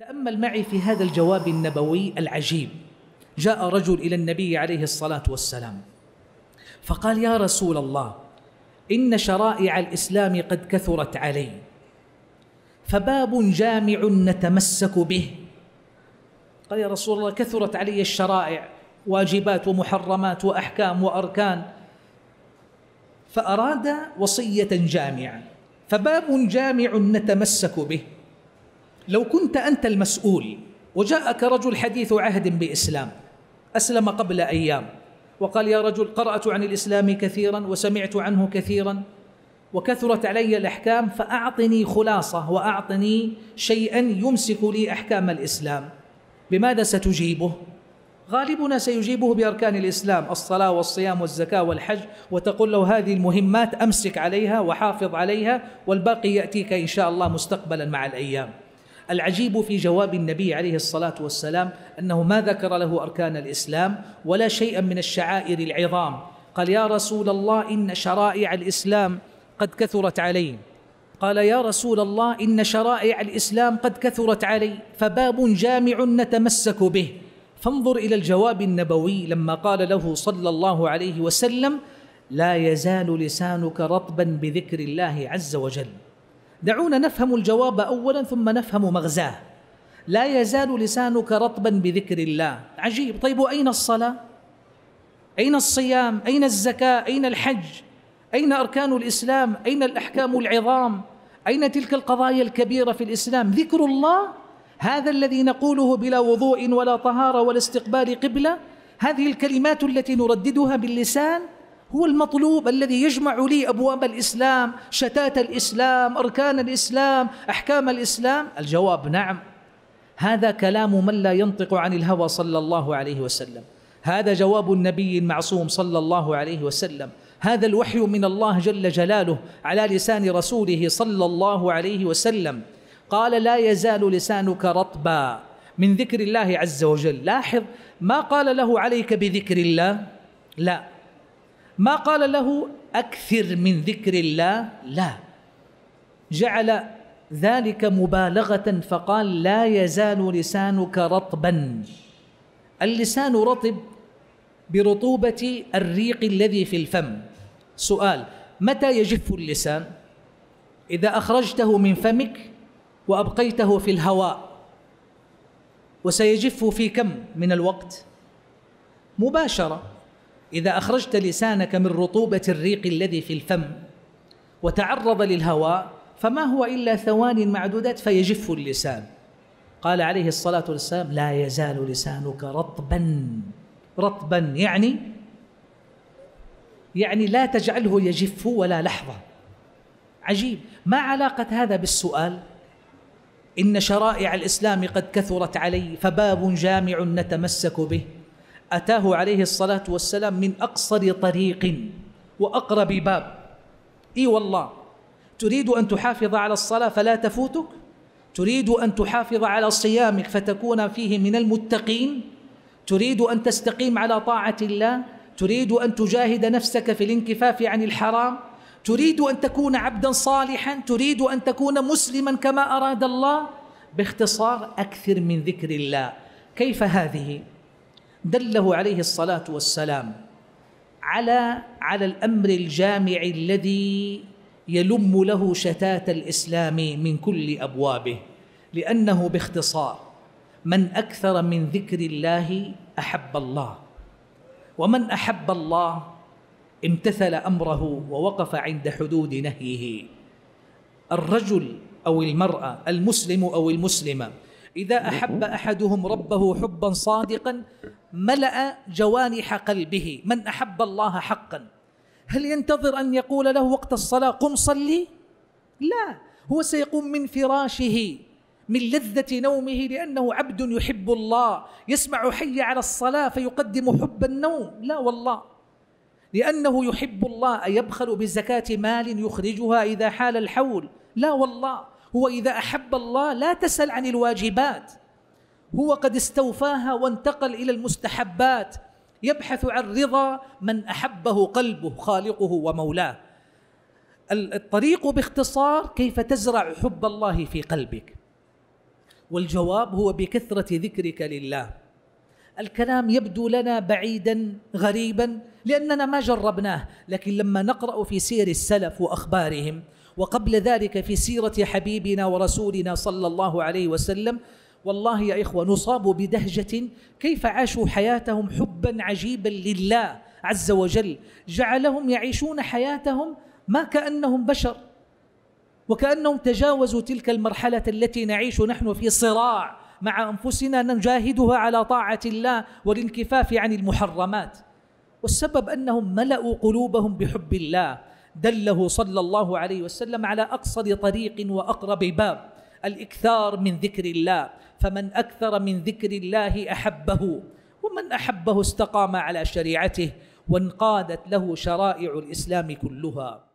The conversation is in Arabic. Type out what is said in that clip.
تأمل معي في هذا الجواب النبوي العجيب جاء رجل إلى النبي عليه الصلاة والسلام فقال يا رسول الله إن شرائع الإسلام قد كثرت علي فباب جامع نتمسك به قال يا رسول الله كثرت علي الشرائع واجبات ومحرمات وأحكام وأركان فأراد وصية جامعة فباب جامع نتمسك به لو كنت أنت المسؤول وجاءك رجل حديث عهد بإسلام أسلم قبل أيام وقال يا رجل قرأت عن الإسلام كثيرا وسمعت عنه كثيرا وكثرت علي الأحكام فأعطني خلاصة وأعطني شيئا يمسك لي أحكام الإسلام بماذا ستجيبه؟ غالبنا سيجيبه بأركان الإسلام الصلاة والصيام والزكاة والحج وتقول له هذه المهمات أمسك عليها وحافظ عليها والباقي يأتيك إن شاء الله مستقبلا مع الأيام العجيب في جواب النبي عليه الصلاة والسلام أنه ما ذكر له أركان الإسلام ولا شيئا من الشعائر العظام قال يا رسول الله إن شرائع الإسلام قد كثرت علي قال يا رسول الله إن شرائع الإسلام قد كثرت علي فباب جامع نتمسك به فانظر إلى الجواب النبوي لما قال له صلى الله عليه وسلم لا يزال لسانك رطبا بذكر الله عز وجل دعونا نفهم الجواب اولا ثم نفهم مغزاه لا يزال لسانك رطبا بذكر الله عجيب طيب واين الصلاه اين الصيام اين الزكاه اين الحج اين اركان الاسلام اين الاحكام العظام اين تلك القضايا الكبيره في الاسلام ذكر الله هذا الذي نقوله بلا وضوء ولا طهاره ولا استقبال قبله هذه الكلمات التي نرددها باللسان هو المطلوب الذي يجمع لي أبواب الإسلام شتات الإسلام أركان الإسلام أحكام الإسلام الجواب نعم هذا كلام من لا ينطق عن الهوى صلى الله عليه وسلم هذا جواب النبي المعصوم صلى الله عليه وسلم هذا الوحي من الله جل جلاله على لسان رسوله صلى الله عليه وسلم قال لا يزال لسانك رطبا من ذكر الله عز وجل لاحظ ما قال له عليك بذكر الله لا ما قال له اكثر من ذكر الله لا جعل ذلك مبالغه فقال لا يزال لسانك رطبا اللسان رطب برطوبه الريق الذي في الفم سؤال متى يجف اللسان اذا اخرجته من فمك وابقيته في الهواء وسيجف في كم من الوقت مباشره إذا أخرجت لسانك من رطوبة الريق الذي في الفم وتعرض للهواء فما هو إلا ثوان معدودات فيجف اللسان قال عليه الصلاة والسلام لا يزال لسانك رطبا رطبا يعني يعني لا تجعله يجف ولا لحظة عجيب ما علاقة هذا بالسؤال إن شرائع الإسلام قد كثرت علي فباب جامع نتمسك به أتاه عليه الصلاة والسلام من أقصر طريق وأقرب باب إي والله تريد أن تحافظ على الصلاة فلا تفوتك تريد أن تحافظ على صيامك فتكون فيه من المتقين تريد أن تستقيم على طاعة الله تريد أن تجاهد نفسك في الانكفاف عن الحرام تريد أن تكون عبدا صالحا تريد أن تكون مسلما كما أراد الله باختصار أكثر من ذكر الله كيف هذه؟ دله عليه الصلاه والسلام على على الامر الجامع الذي يلم له شتات الاسلام من كل ابوابه لانه باختصار من اكثر من ذكر الله احب الله ومن احب الله امتثل امره ووقف عند حدود نهيه الرجل او المراه المسلم او المسلمه اذا احب احدهم ربه حبا صادقا ملأ جوانح قلبه من أحب الله حقا هل ينتظر أن يقول له وقت الصلاة قم صلي لا هو سيقوم من فراشه من لذة نومه لأنه عبد يحب الله يسمع حي على الصلاة فيقدم حب النوم لا والله لأنه يحب الله أيبخل بزكاة مال يخرجها إذا حال الحول لا والله هو إذا أحب الله لا تسأل عن الواجبات هو قد استوفاها وانتقل الى المستحبات يبحث عن رضا من احبه قلبه خالقه ومولاه الطريق باختصار كيف تزرع حب الله في قلبك والجواب هو بكثره ذكرك لله الكلام يبدو لنا بعيدا غريبا لاننا ما جربناه لكن لما نقرا في سير السلف واخبارهم وقبل ذلك في سيره حبيبنا ورسولنا صلى الله عليه وسلم والله يا إخوة نصاب بدهجة كيف عاشوا حياتهم حبا عجيبا لله عز وجل جعلهم يعيشون حياتهم ما كأنهم بشر وكأنهم تجاوزوا تلك المرحلة التي نعيش نحن في صراع مع أنفسنا نجاهدها على طاعة الله والانكفاف عن المحرمات والسبب أنهم ملأوا قلوبهم بحب الله دله صلى الله عليه وسلم على أقصر طريق وأقرب باب الاكثار من ذكر الله فمن اكثر من ذكر الله احبه ومن احبه استقام على شريعته وانقادت له شرائع الاسلام كلها